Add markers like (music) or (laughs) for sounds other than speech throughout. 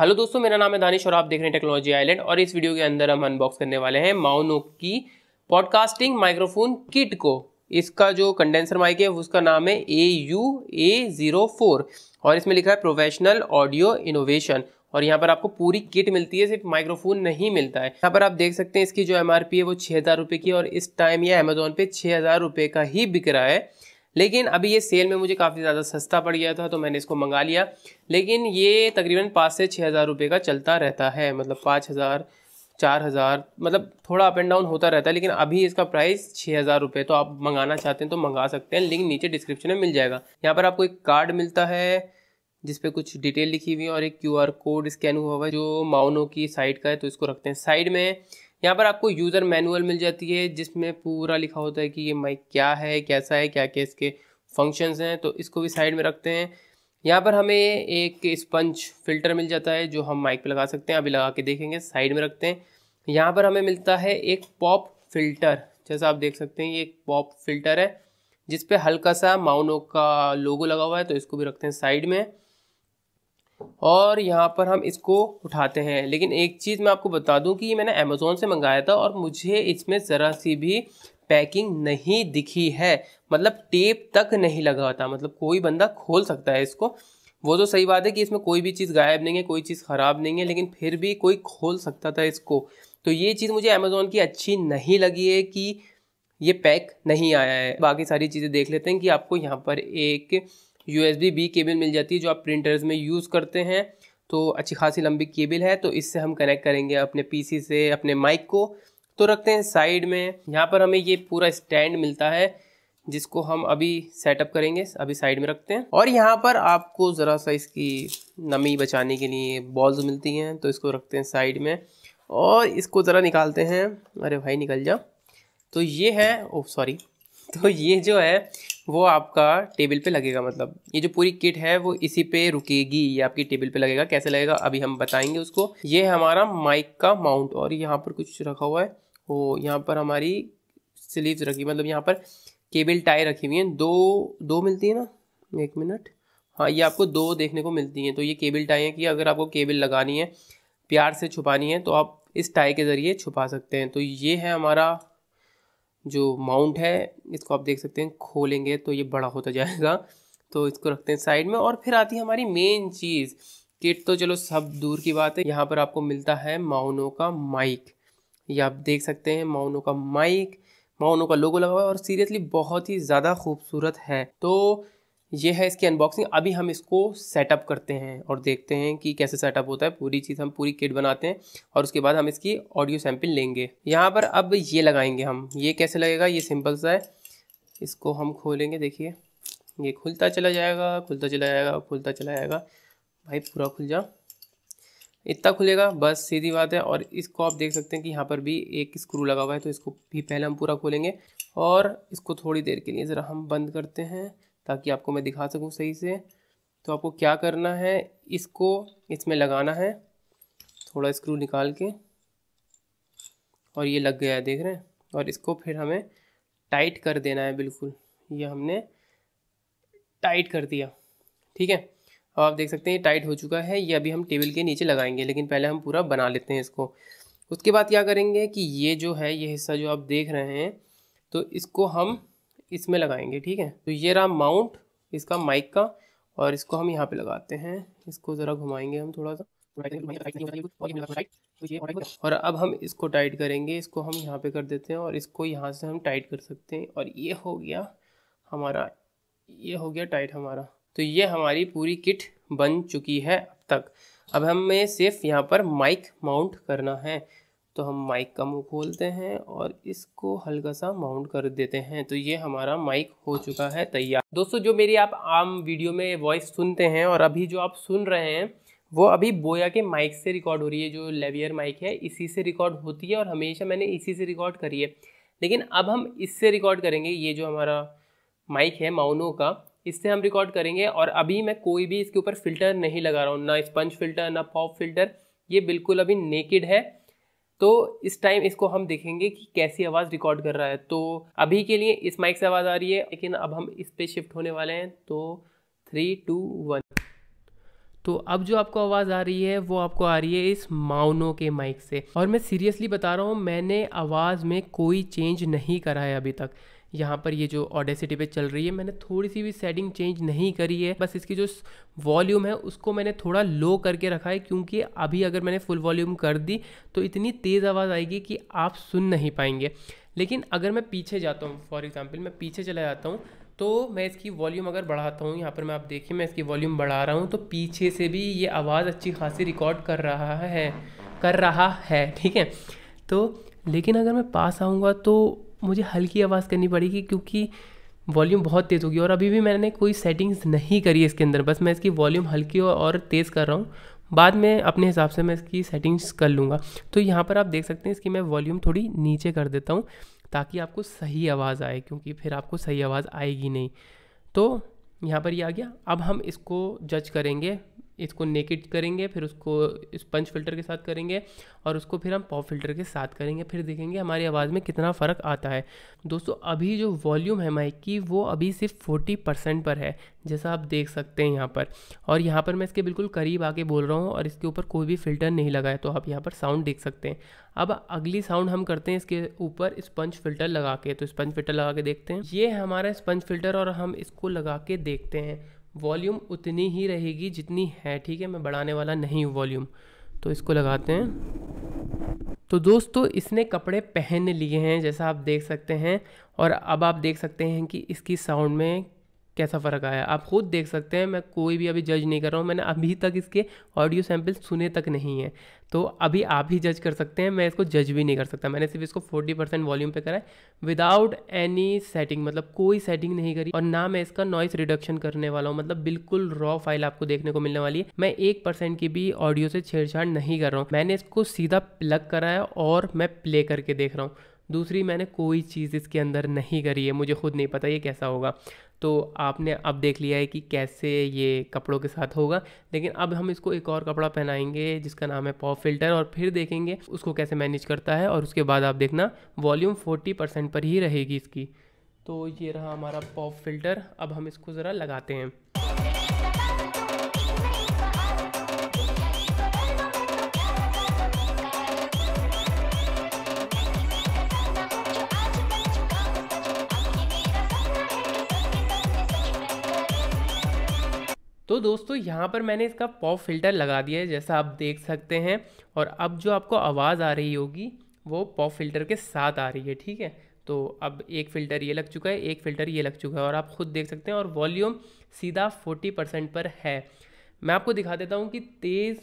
Hello दोस्तों मेरा नाम है दानिश और आप देख रहे हैं टेक्नोलॉजी आइलैंड और इस वीडियो के अंदर हम अनबॉक्स करने वाले हैं माउनो की पॉडकास्टिंग माइक्रोफोन किट को इसका जो कंडेंसर माइक है उसका नाम है A U A zero four और इसमें लिखा है प्रोफेशनल ऑडियो इनोवेशन और यहाँ पर आपको पूरी किट मिलती है सिर्फ माइक्रोफोन नहीं मिलता है यहाँ पर आप देख सकते हैं इसकी जो एम है वो छः हज़ार रुपये की और इस टाइम यह अमेजोन पे छः हज़ार रुपये का ही बिक रहा है लेकिन अभी ये सेल में मुझे काफ़ी ज़्यादा सस्ता पड़ गया था तो मैंने इसको मंगा लिया लेकिन ये तकरीबन पाँच से छः हज़ार रुपये का चलता रहता है मतलब पाँच हज़ार चार हज़ार मतलब थोड़ा अप एंड डाउन होता रहता है लेकिन अभी इसका प्राइस छः हज़ार रुपये तो आप मंगाना चाहते हैं तो मंगा सकते हैं लिंक नीचे डिस्क्रिप्शन में मिल जाएगा यहाँ पर आपको एक कार्ड मिलता है जिस पर कुछ डिटेल लिखी हुई है और एक आर कोड स्कैन हुआ हुआ है जो माउनो की साइड का है तो इसको रखते हैं साइड में यहाँ पर आपको यूज़र मैनुअल मिल जाती है जिसमें पूरा लिखा होता है कि ये माइक क्या है कैसा है क्या क्या इसके फंक्शंस हैं तो इसको भी साइड में रखते हैं यहाँ पर हमें एक स्पंज फिल्टर मिल जाता है जो हम माइक पे लगा सकते हैं अभी लगा के देखेंगे साइड में रखते हैं यहाँ पर हमें मिलता है एक पॉप फिल्टर जैसा आप देख सकते हैं ये एक पॉप फिल्टर है जिस हल्का सा माउनो का लोगो लगा हुआ है तो इसको भी रखते हैं साइड में और यहाँ पर हम इसको उठाते हैं लेकिन एक चीज़ मैं आपको बता दूँ कि ये मैंने अमेज़ोन से मंगाया था और मुझे इसमें ज़रा सी भी पैकिंग नहीं दिखी है मतलब टेप तक नहीं लगा था मतलब कोई बंदा खोल सकता है इसको वो तो सही बात है कि इसमें कोई भी चीज़ गायब नहीं है कोई चीज़ ख़राब नहीं है लेकिन फिर भी कोई खोल सकता था इसको तो ये चीज़ मुझे अमेज़ोन की अच्छी नहीं लगी है कि ये पैक नहीं आया है बाकी सारी चीज़ें देख लेते हैं कि आपको यहाँ पर एक U S B B cable मिल जाती है जो आप प्रिंटर्स में यूज़ करते हैं तो अच्छी खासी लंबी केबल है तो इससे हम कनेक्ट करेंगे अपने सी से अपने माइक को तो रखते हैं साइड में यहाँ पर हमें ये पूरा स्टैंड मिलता है जिसको हम अभी सेटअप करेंगे अभी साइड में रखते हैं और यहाँ पर आपको ज़रा सा इसकी नमी बचाने के लिए बॉल्स मिलती हैं तो इसको रखते हैं साइड में और इसको ज़रा निकालते हैं अरे भाई निकल जा तो ये है ओह सॉरी (laughs) तो ये जो है वो आपका टेबल पे लगेगा मतलब ये जो पूरी किट है वो इसी पे रुकेगी ये आपकी टेबल पे लगेगा कैसे लगेगा अभी हम बताएंगे उसको ये हमारा माइक का माउंट और यहाँ पर कुछ रखा हुआ है वो यहाँ पर हमारी स्लीव रखी मतलब यहाँ पर केबल टाई रखी हुई है दो दो मिलती है ना एक मिनट हाँ ये आपको दो देखने को मिलती हैं तो ये केबल टाई है कि अगर आपको केबल लगानी है प्यार से छुपानी है तो आप इस टाई के ज़रिए छुपा सकते हैं तो ये है हमारा जो माउंट है इसको आप देख सकते हैं खोलेंगे तो ये बड़ा होता जाएगा तो इसको रखते हैं साइड में और फिर आती है हमारी मेन चीज़ किट तो चलो सब दूर की बात है यहाँ पर आपको मिलता है माउनो का माइक ये आप देख सकते हैं माउनो का माइक माउनो का लोगो लगा हुआ है और सीरियसली बहुत ही ज़्यादा खूबसूरत है तो ये है इसकी अनबॉक्सिंग अभी हम इसको सेटअप करते हैं और देखते हैं कि कैसे सेटअप होता है पूरी चीज़ हम पूरी किट बनाते हैं और उसके बाद हम इसकी ऑडियो सैंपल लेंगे यहाँ पर अब ये लगाएंगे हम ये कैसे लगेगा ये सिंपल सा है इसको हम खोलेंगे देखिए ये खुलता चला जाएगा खुलता चला जाएगा खुलता चला जाएगा भाई पूरा खुल जा इतना खुलेगा बस सीधी बात है और इसको आप देख सकते हैं कि यहाँ पर भी एक स्क्रू लगा हुआ है तो इसको भी पहले हम पूरा खोलेंगे और इसको थोड़ी देर के लिए ज़रा हम बंद करते हैं ताकि आपको मैं दिखा सकूँ सही से तो आपको क्या करना है इसको इसमें लगाना है थोड़ा स्क्रू निकाल के और ये लग गया है देख रहे हैं और इसको फिर हमें टाइट कर देना है बिल्कुल ये हमने टाइट कर दिया ठीक है अब आप देख सकते हैं ये टाइट हो चुका है ये अभी हम टेबल के नीचे लगाएंगे लेकिन पहले हम पूरा बना लेते हैं इसको उसके बाद क्या करेंगे कि ये जो है ये हिस्सा जो आप देख रहे हैं तो इसको हम इसमें लगाएंगे ठीक है तो ये रहा माउंट इसका माइक का और इसको हम यहाँ पे लगाते हैं इसको ज़रा घुमाएंगे हम थोड़ा सा और अब हम इसको टाइट करेंगे इसको हम यहाँ पे कर देते हैं और इसको यहाँ से हम टाइट कर सकते हैं और ये हो गया हमारा ये हो गया टाइट हमारा तो ये हमारी पूरी किट बन चुकी है अब तक अब हमें सिर्फ यहाँ पर माइक माउंट करना है तो हम माइक का मुँह खोलते हैं और इसको हल्का सा माउंट कर देते हैं तो ये हमारा माइक हो चुका है तैयार दोस्तों जो मेरी आप आम वीडियो में वॉइस सुनते हैं और अभी जो आप सुन रहे हैं वो अभी बोया के माइक से रिकॉर्ड हो रही है जो लेवियर माइक है इसी से रिकॉर्ड होती है और हमेशा मैंने इसी से रिकॉर्ड करी है लेकिन अब हम इससे रिकॉर्ड करेंगे ये जो हमारा माइक है माउनो का इससे हम रिकॉर्ड करेंगे और अभी मैं कोई भी इसके ऊपर फिल्टर नहीं लगा रहा हूँ ना स्पंज फिल्टर ना पॉप फिल्टर ये बिल्कुल अभी नेकेड है तो इस टाइम इसको हम देखेंगे कि कैसी आवाज़ रिकॉर्ड कर रहा है तो अभी के लिए इस माइक से आवाज़ आ रही है लेकिन अब हम इस पे शिफ्ट होने वाले हैं तो थ्री टू वन तो अब जो आपको आवाज़ आ रही है वो आपको आ रही है इस माउनो के माइक से और मैं सीरियसली बता रहा हूँ मैंने आवाज़ में कोई चेंज नहीं करा है अभी तक यहाँ पर ये जो ऑडेसिटी पे चल रही है मैंने थोड़ी सी भी सेटिंग चेंज नहीं करी है बस इसकी जो वॉल्यूम है उसको मैंने थोड़ा लो करके रखा है क्योंकि अभी अगर मैंने फुल वॉल्यूम कर दी तो इतनी तेज़ आवाज़ आएगी कि आप सुन नहीं पाएंगे लेकिन अगर मैं पीछे जाता हूँ फॉर एग्ज़ाम्पल मैं पीछे चला जाता हूँ तो मैं इसकी वॉल्यूम अगर बढ़ाता हूँ यहाँ पर मैं आप देखिए मैं इसकी वॉल्यूम बढ़ा रहा हूँ तो पीछे से भी ये आवाज़ अच्छी खासी रिकॉर्ड कर रहा है कर रहा है ठीक है तो लेकिन अगर मैं पास आऊँगा तो मुझे हल्की आवाज़ करनी पड़ेगी क्योंकि वॉल्यूम बहुत तेज़ होगी और अभी भी मैंने कोई सेटिंग्स नहीं करी है इसके अंदर बस मैं इसकी वॉल्यूम हल्की और तेज़ कर रहा हूँ बाद में अपने हिसाब से मैं इसकी सेटिंग्स कर लूँगा तो यहाँ पर आप देख सकते हैं इसकी मैं वॉल्यूम थोड़ी नीचे कर देता हूँ ताकि आपको सही आवाज़ आए क्योंकि फिर आपको सही आवाज़ आएगी नहीं तो यहाँ पर ये यह आ गया अब हम इसको जज करेंगे इसको नेकेड करेंगे फिर उसको स्पंज फिल्टर के साथ करेंगे और उसको फिर हम पॉप फिल्टर के साथ करेंगे फिर देखेंगे हमारी आवाज़ में कितना फ़र्क आता है दोस्तों अभी जो वॉल्यूम है माइक की वो अभी सिर्फ फोर्टी परसेंट पर है जैसा आप देख सकते हैं यहाँ पर और यहाँ पर मैं इसके बिल्कुल करीब आके बोल रहा हूँ और इसके ऊपर कोई भी फिल्टर नहीं लगा है तो आप यहाँ पर साउंड देख सकते हैं अब अगली साउंड हम करते हैं इसके ऊपर स्पंज फिल्टर लगा के तो स्पंज फिल्टर लगा के देखते हैं ये हमारा स्पंज फिल्टर और हम इसको लगा के देखते हैं वॉल्यूम उतनी ही रहेगी जितनी है ठीक है मैं बढ़ाने वाला नहीं हूँ वॉल्यूम तो इसको लगाते हैं तो दोस्तों इसने कपड़े पहन लिए हैं जैसा आप देख सकते हैं और अब आप देख सकते हैं कि इसकी साउंड में कैसा फ़र्क आया आप खुद देख सकते हैं मैं कोई भी अभी जज नहीं कर रहा हूँ मैंने अभी तक इसके ऑडियो सैम्पल सुने तक नहीं है तो अभी आप ही जज कर सकते हैं मैं इसको जज भी नहीं कर सकता मैंने सिर्फ इसको 40 परसेंट वॉल्यूम पे कराए विदाउट एनी सेटिंग मतलब कोई सेटिंग नहीं करी और ना मैं इसका नॉइस रिडक्शन करने वाला हूँ मतलब बिल्कुल रॉ फाइल आपको देखने को मिलने वाली है मैं एक परसेंट की भी ऑडियो से छेड़छाड़ नहीं कर रहा हूँ मैंने इसको सीधा प्लग कराया और मैं प्ले करके देख रहा हूँ दूसरी मैंने कोई चीज़ इसके अंदर नहीं करी है मुझे खुद नहीं पता ये कैसा होगा तो आपने अब देख लिया है कि कैसे ये कपड़ों के साथ होगा लेकिन अब हम इसको एक और कपड़ा पहनाएंगे जिसका नाम है पॉप फिल्टर और फिर देखेंगे उसको कैसे मैनेज करता है और उसके बाद आप देखना वॉल्यूम फोर्टी परसेंट पर ही रहेगी इसकी तो ये रहा हमारा पॉप फिल्टर अब हम इसको ज़रा लगाते हैं तो दोस्तों यहाँ पर मैंने इसका पॉप फिल्टर लगा दिया है जैसा आप देख सकते हैं और अब जो आपको आवाज़ आ रही होगी वो पॉप फिल्टर के साथ आ रही है ठीक है तो अब एक फ़िल्टर ये लग चुका है एक फ़िल्टर ये लग चुका है और आप खुद देख सकते हैं और वॉल्यूम सीधा फोर्टी परसेंट पर है मैं आपको दिखा देता हूँ कि तेज़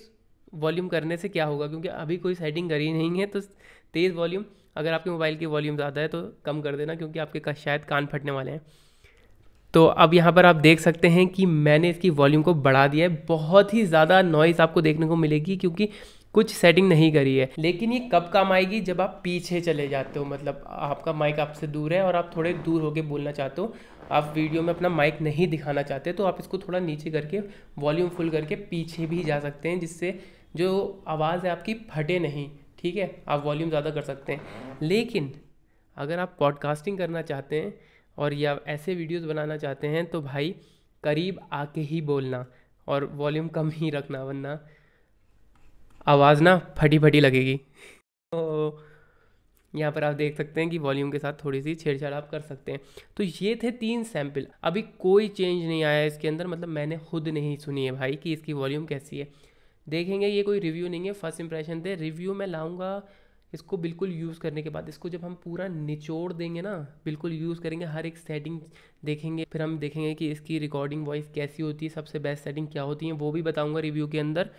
वॉल्यूम करने से क्या होगा क्योंकि अभी कोई सेटिंग करी नहीं है तो तेज़ वॉल्यूम अगर आपके मोबाइल की वॉल्यूम ज़्यादा है तो कम कर देना क्योंकि आपके शायद कान फटने वाले हैं तो अब यहाँ पर आप देख सकते हैं कि मैंने इसकी वॉल्यूम को बढ़ा दिया है बहुत ही ज़्यादा नॉइज़ आपको देखने को मिलेगी क्योंकि कुछ सेटिंग नहीं करी है लेकिन ये कब काम आएगी जब आप पीछे चले जाते हो मतलब आपका माइक आपसे दूर है और आप थोड़े दूर होकर बोलना चाहते हो आप वीडियो में अपना माइक नहीं दिखाना चाहते तो आप इसको थोड़ा नीचे करके वॉल्यूम फुल करके पीछे भी जा सकते हैं जिससे जो आवाज़ है आपकी फटे नहीं ठीक है आप वॉल्यूम ज़्यादा कर सकते हैं लेकिन अगर आप पॉडकास्टिंग करना चाहते हैं और या ऐसे वीडियोस बनाना चाहते हैं तो भाई करीब आके ही बोलना और वॉल्यूम कम ही रखना वरना आवाज़ ना फटी फटी लगेगी तो यहाँ पर आप देख सकते हैं कि वॉल्यूम के साथ थोड़ी सी छेड़छाड़ आप कर सकते हैं तो ये थे तीन सैम्पल अभी कोई चेंज नहीं आया इसके अंदर मतलब मैंने खुद नहीं सुनी है भाई कि इसकी वॉल्यूम कैसी है देखेंगे ये कोई रिव्यू नहीं है फर्स्ट इंप्रेशन थे रिव्यू मैं लाऊंगा इसको बिल्कुल यूज़ करने के बाद इसको जब हम पूरा निचोड़ देंगे ना बिल्कुल यूज़ करेंगे हर एक सेटिंग देखेंगे फिर हम देखेंगे कि इसकी रिकॉर्डिंग वॉइस कैसी होती है सबसे बेस्ट सेटिंग क्या होती है वो भी बताऊँगा रिव्यू के अंदर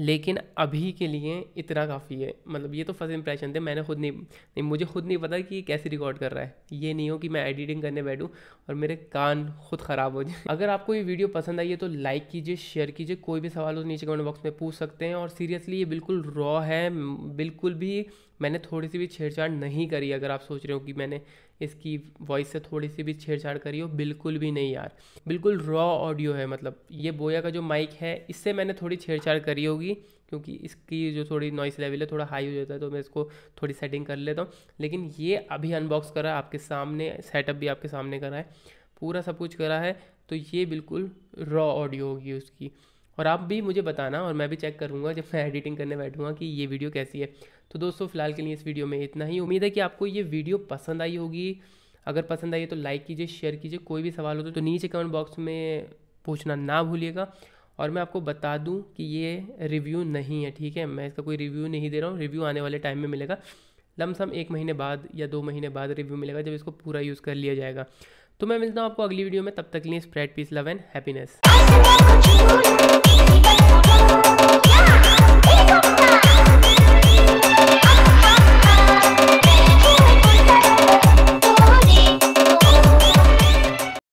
लेकिन अभी के लिए इतना काफ़ी है मतलब ये तो फर्स्ट इंप्रेशन थे मैंने खुद नहीं नहीं मुझे खुद नहीं पता कि ये कैसे रिकॉर्ड कर रहा है ये नहीं हो कि मैं एडिटिंग करने बैठूँ और मेरे कान खुद ख़राब हो जाए अगर आपको ये वीडियो पसंद आई है तो लाइक कीजिए शेयर कीजिए कोई भी सवाल हो तो नीचे कमेंट बॉक्स में पूछ सकते हैं और सीरियसली ये बिल्कुल रॉ है बिल्कुल भी मैंने थोड़ी सी भी छेड़छाड़ नहीं करी अगर आप सोच रहे हो कि मैंने इसकी वॉइस से थोड़ी सी भी छेड़छाड़ करी हो बिल्कुल भी नहीं यार बिल्कुल रॉ ऑडियो है मतलब ये बोया का जो माइक है इससे मैंने थोड़ी छेड़छाड़ करी होगी क्योंकि इसकी जो थोड़ी नॉइस लेवल है थोड़ा हाई हो जाता है तो मैं इसको थोड़ी सेटिंग कर लेता हूँ लेकिन ये अभी अनबॉक्स करा आपके सामने सेटअप भी आपके सामने करा है पूरा सब कुछ करा है तो ये बिल्कुल रॉ ऑडियो होगी उसकी और आप भी मुझे बताना और मैं भी चेक करूँगा जब मैं एडिटिंग करने बैठूँगा कि ये वीडियो कैसी है तो दोस्तों फिलहाल के लिए इस वीडियो में इतना ही उम्मीद है कि आपको ये वीडियो पसंद आई होगी अगर पसंद आई तो लाइक कीजिए शेयर कीजिए कोई भी सवाल हो तो नीचे कमेंट बॉक्स में पूछना ना भूलिएगा और मैं आपको बता दूं कि ये रिव्यू नहीं है ठीक है मैं इसका कोई रिव्यू नहीं दे रहा हूँ रिव्यू आने वाले टाइम में मिलेगा लमसम एक महीने बाद या दो महीने बाद रिव्यू मिलेगा जब इसको पूरा यूज़ कर लिया जाएगा तो मैं मिलता हूँ आपको अगली वीडियो में तब तक लिए spread peace love and happiness Thank you.